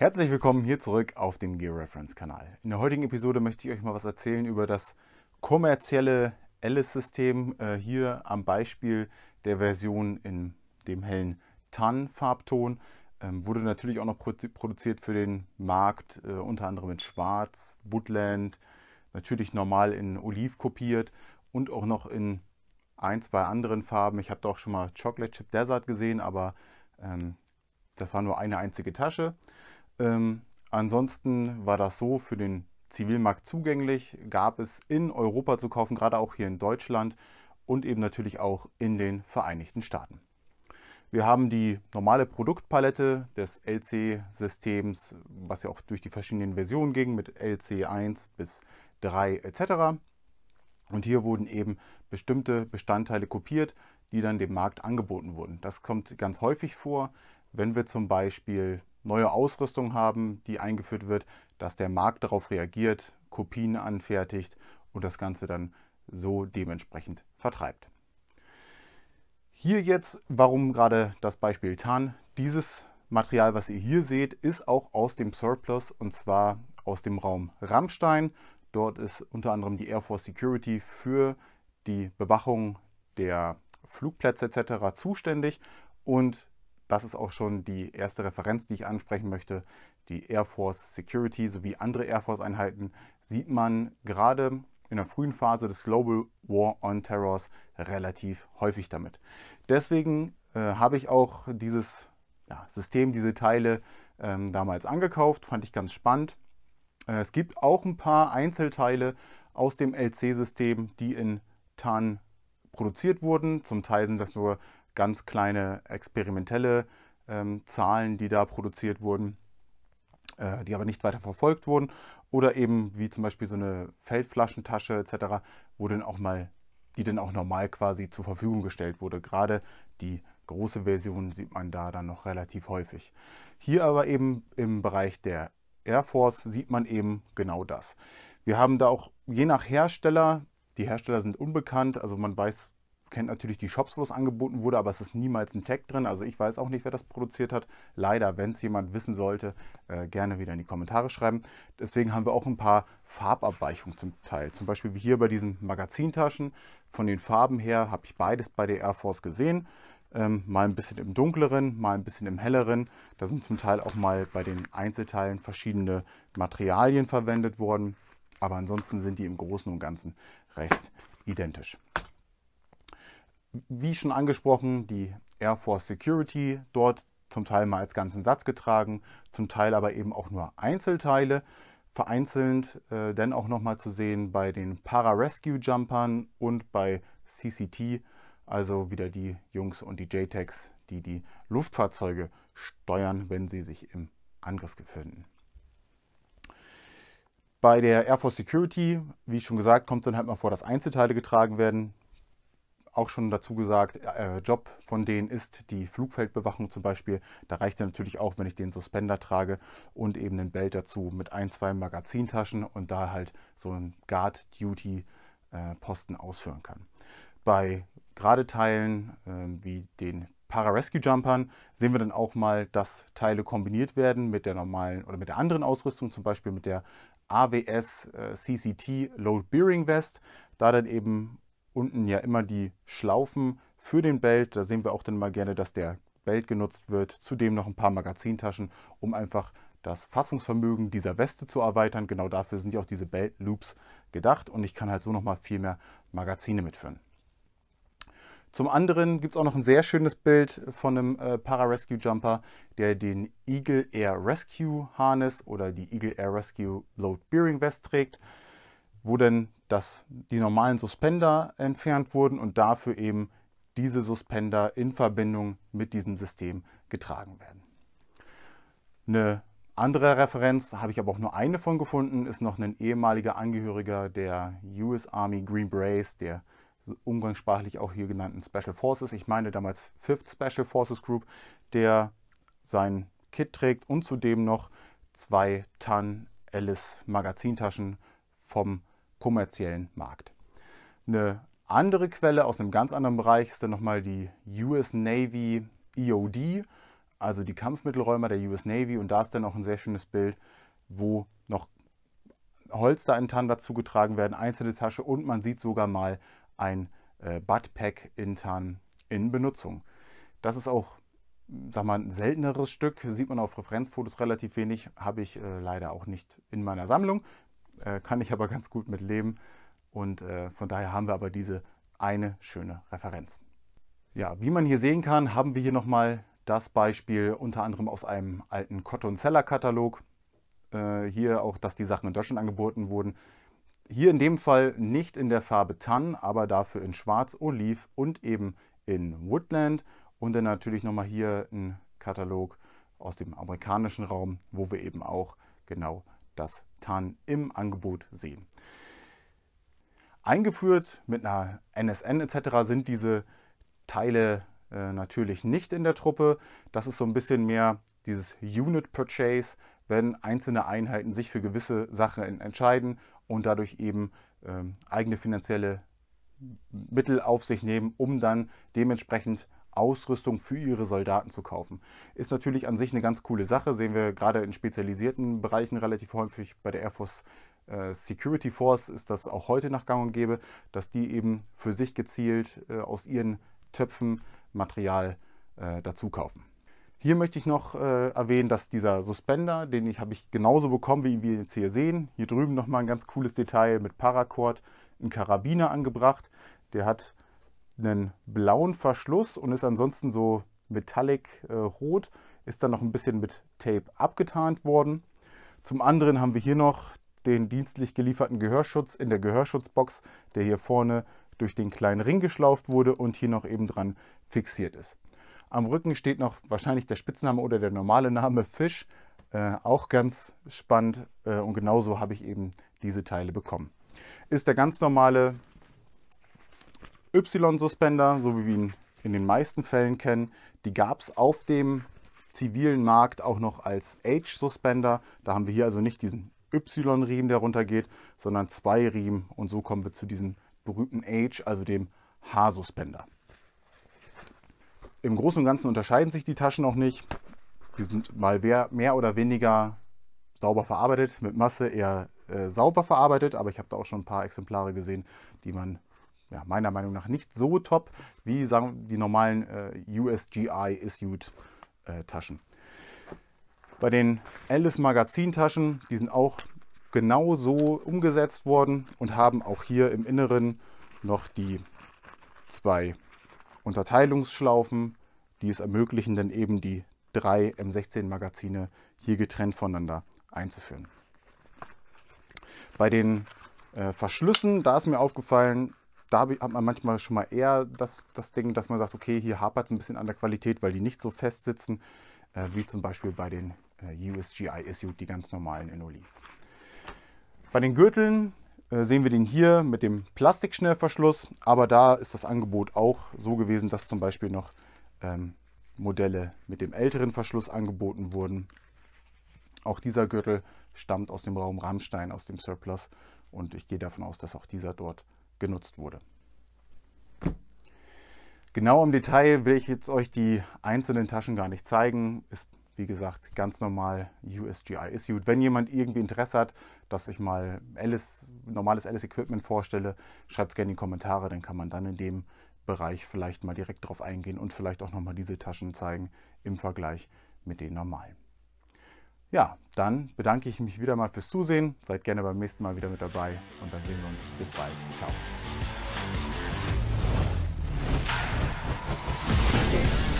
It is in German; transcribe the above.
Herzlich willkommen hier zurück auf dem Gear Reference Kanal. In der heutigen Episode möchte ich euch mal was erzählen über das kommerzielle Alice-System äh, hier am Beispiel der Version in dem hellen Tan-Farbton. Ähm, wurde natürlich auch noch produziert für den Markt, äh, unter anderem in Schwarz, Woodland, natürlich normal in Oliv kopiert und auch noch in ein, zwei anderen Farben. Ich habe da auch schon mal Chocolate Chip Desert gesehen, aber ähm, das war nur eine einzige Tasche. Ähm, ansonsten war das so für den Zivilmarkt zugänglich, gab es in Europa zu kaufen, gerade auch hier in Deutschland und eben natürlich auch in den Vereinigten Staaten. Wir haben die normale Produktpalette des LC-Systems, was ja auch durch die verschiedenen Versionen ging, mit LC1 bis 3 etc. Und hier wurden eben bestimmte Bestandteile kopiert, die dann dem Markt angeboten wurden. Das kommt ganz häufig vor, wenn wir zum Beispiel neue Ausrüstung haben, die eingeführt wird, dass der Markt darauf reagiert, Kopien anfertigt und das Ganze dann so dementsprechend vertreibt. Hier jetzt, warum gerade das Beispiel TAN. Dieses Material, was ihr hier seht, ist auch aus dem Surplus und zwar aus dem Raum Rammstein. Dort ist unter anderem die Air Force Security für die Bewachung der Flugplätze etc. zuständig und das ist auch schon die erste Referenz, die ich ansprechen möchte. Die Air Force Security sowie andere Air Force-Einheiten sieht man gerade in der frühen Phase des Global War on Terrors relativ häufig damit. Deswegen äh, habe ich auch dieses ja, System, diese Teile ähm, damals angekauft, fand ich ganz spannend. Äh, es gibt auch ein paar Einzelteile aus dem LC-System, die in TAN produziert wurden. Zum Teil sind das nur ganz kleine experimentelle ähm, Zahlen, die da produziert wurden, äh, die aber nicht weiter verfolgt wurden. Oder eben wie zum Beispiel so eine Feldflaschentasche etc., wo dann auch mal, die dann auch normal quasi zur Verfügung gestellt wurde. Gerade die große Version sieht man da dann noch relativ häufig. Hier aber eben im Bereich der Air Force sieht man eben genau das. Wir haben da auch je nach Hersteller, die Hersteller sind unbekannt, also man weiß kennt natürlich die Shops, wo es angeboten wurde, aber es ist niemals ein Tag drin. Also ich weiß auch nicht, wer das produziert hat. Leider, wenn es jemand wissen sollte, äh, gerne wieder in die Kommentare schreiben. Deswegen haben wir auch ein paar Farbabweichungen zum Teil. Zum Beispiel wie hier bei diesen Magazintaschen. Von den Farben her habe ich beides bei der Air Force gesehen. Ähm, mal ein bisschen im dunkleren, mal ein bisschen im helleren. Da sind zum Teil auch mal bei den Einzelteilen verschiedene Materialien verwendet worden. Aber ansonsten sind die im Großen und Ganzen recht identisch. Wie schon angesprochen, die Air Force Security dort zum Teil mal als ganzen Satz getragen, zum Teil aber eben auch nur Einzelteile. Vereinzelt äh, dann auch nochmal zu sehen bei den Para-Rescue-Jumpern und bei CCT, also wieder die Jungs und die JTAGs, die die Luftfahrzeuge steuern, wenn sie sich im Angriff befinden. Bei der Air Force Security, wie schon gesagt, kommt es dann halt mal vor, dass Einzelteile getragen werden auch schon dazu gesagt, äh, Job von denen ist die Flugfeldbewachung zum Beispiel. Da reicht ja natürlich auch, wenn ich den Suspender trage und eben den Belt dazu mit ein, zwei Magazintaschen und da halt so einen Guard-Duty-Posten äh, ausführen kann. Bei gerade Teilen äh, wie den Pararescue-Jumpern sehen wir dann auch mal, dass Teile kombiniert werden mit der normalen oder mit der anderen Ausrüstung, zum Beispiel mit der AWS äh, CCT Load Bearing Vest, da dann eben unten ja immer die Schlaufen für den Belt. Da sehen wir auch dann mal gerne, dass der Belt genutzt wird. Zudem noch ein paar Magazintaschen, um einfach das Fassungsvermögen dieser Weste zu erweitern. Genau dafür sind ja auch diese Belt Loops gedacht und ich kann halt so nochmal viel mehr Magazine mitführen. Zum anderen gibt es auch noch ein sehr schönes Bild von einem äh, para Jumper, der den Eagle Air Rescue Harness oder die Eagle Air Rescue Load Bearing Vest trägt wo denn das, die normalen Suspender entfernt wurden und dafür eben diese Suspender in Verbindung mit diesem System getragen werden. Eine andere Referenz, habe ich aber auch nur eine von gefunden, ist noch ein ehemaliger Angehöriger der US Army Green Berets, der umgangssprachlich auch hier genannten Special Forces. Ich meine damals 5th Special Forces Group, der sein Kit trägt und zudem noch zwei Tan Alice Magazintaschen vom kommerziellen Markt. Eine andere Quelle aus einem ganz anderen Bereich ist dann nochmal die US Navy EOD, also die Kampfmittelräume der US Navy. Und da ist dann auch ein sehr schönes Bild, wo noch Holster in dazu getragen werden, einzelne Tasche und man sieht sogar mal ein äh, Buttpack in Tan in Benutzung. Das ist auch, sag mal, ein selteneres Stück, sieht man auf Referenzfotos relativ wenig, habe ich äh, leider auch nicht in meiner Sammlung äh, kann ich aber ganz gut mit leben. Und äh, von daher haben wir aber diese eine schöne Referenz. Ja, wie man hier sehen kann, haben wir hier nochmal das Beispiel unter anderem aus einem alten Cotton Seller Katalog. Äh, hier auch, dass die Sachen in Deutschland angeboten wurden. Hier in dem Fall nicht in der Farbe Tan, aber dafür in Schwarz, Oliv und eben in Woodland. Und dann natürlich nochmal hier ein Katalog aus dem amerikanischen Raum, wo wir eben auch genau das TAN im Angebot sehen. Eingeführt mit einer NSN etc. sind diese Teile äh, natürlich nicht in der Truppe. Das ist so ein bisschen mehr dieses Unit Purchase, wenn einzelne Einheiten sich für gewisse Sachen entscheiden und dadurch eben ähm, eigene finanzielle Mittel auf sich nehmen, um dann dementsprechend Ausrüstung für ihre Soldaten zu kaufen. Ist natürlich an sich eine ganz coole Sache, sehen wir gerade in spezialisierten Bereichen relativ häufig bei der Air Force äh, Security Force ist das auch heute nach Gang und Gäbe, dass die eben für sich gezielt äh, aus ihren Töpfen Material äh, dazu kaufen. Hier möchte ich noch äh, erwähnen, dass dieser Suspender, den ich habe ich genauso bekommen, wie wir ihn jetzt hier sehen. Hier drüben nochmal ein ganz cooles Detail mit Paracord, ein Karabiner angebracht. Der hat einen blauen Verschluss und ist ansonsten so metallic äh, rot, ist dann noch ein bisschen mit Tape abgetarnt worden. Zum anderen haben wir hier noch den dienstlich gelieferten Gehörschutz in der Gehörschutzbox, der hier vorne durch den kleinen Ring geschlauft wurde und hier noch eben dran fixiert ist. Am Rücken steht noch wahrscheinlich der Spitzname oder der normale Name Fisch, äh, auch ganz spannend äh, und genauso habe ich eben diese Teile bekommen. Ist der ganz normale Y-Suspender, so wie wir ihn in den meisten Fällen kennen, die gab es auf dem zivilen Markt auch noch als H-Suspender. Da haben wir hier also nicht diesen Y-Riemen, der runtergeht, sondern zwei Riemen. Und so kommen wir zu diesem berühmten H, also dem H-Suspender. Im Großen und Ganzen unterscheiden sich die Taschen auch nicht. Die sind mal mehr oder weniger sauber verarbeitet, mit Masse eher äh, sauber verarbeitet, aber ich habe da auch schon ein paar Exemplare gesehen, die man ja, meiner Meinung nach nicht so top wie sagen die normalen äh, USGI-Issued-Taschen. Äh, Bei den Alice Magazin-Taschen, die sind auch genau so umgesetzt worden und haben auch hier im Inneren noch die zwei Unterteilungsschlaufen, die es ermöglichen, dann eben die drei M16-Magazine hier getrennt voneinander einzuführen. Bei den äh, Verschlüssen, da ist mir aufgefallen, da hat man manchmal schon mal eher das, das Ding, dass man sagt, okay, hier hapert es ein bisschen an der Qualität, weil die nicht so fest sitzen, äh, wie zum Beispiel bei den äh, USGI Issued, die ganz normalen Enoli. Bei den Gürteln äh, sehen wir den hier mit dem Plastikschnellverschluss, aber da ist das Angebot auch so gewesen, dass zum Beispiel noch ähm, Modelle mit dem älteren Verschluss angeboten wurden. Auch dieser Gürtel stammt aus dem Raum Rammstein, aus dem Surplus und ich gehe davon aus, dass auch dieser dort genutzt wurde. Genau im Detail will ich jetzt euch die einzelnen Taschen gar nicht zeigen. Ist wie gesagt ganz normal USGI issued. Wenn jemand irgendwie Interesse hat, dass ich mal Alice, normales Alice Equipment vorstelle, schreibt es gerne in die Kommentare, dann kann man dann in dem Bereich vielleicht mal direkt drauf eingehen und vielleicht auch nochmal diese Taschen zeigen im Vergleich mit den normalen. Ja, dann bedanke ich mich wieder mal fürs Zusehen. Seid gerne beim nächsten Mal wieder mit dabei und dann sehen wir uns. Bis bald. Ciao.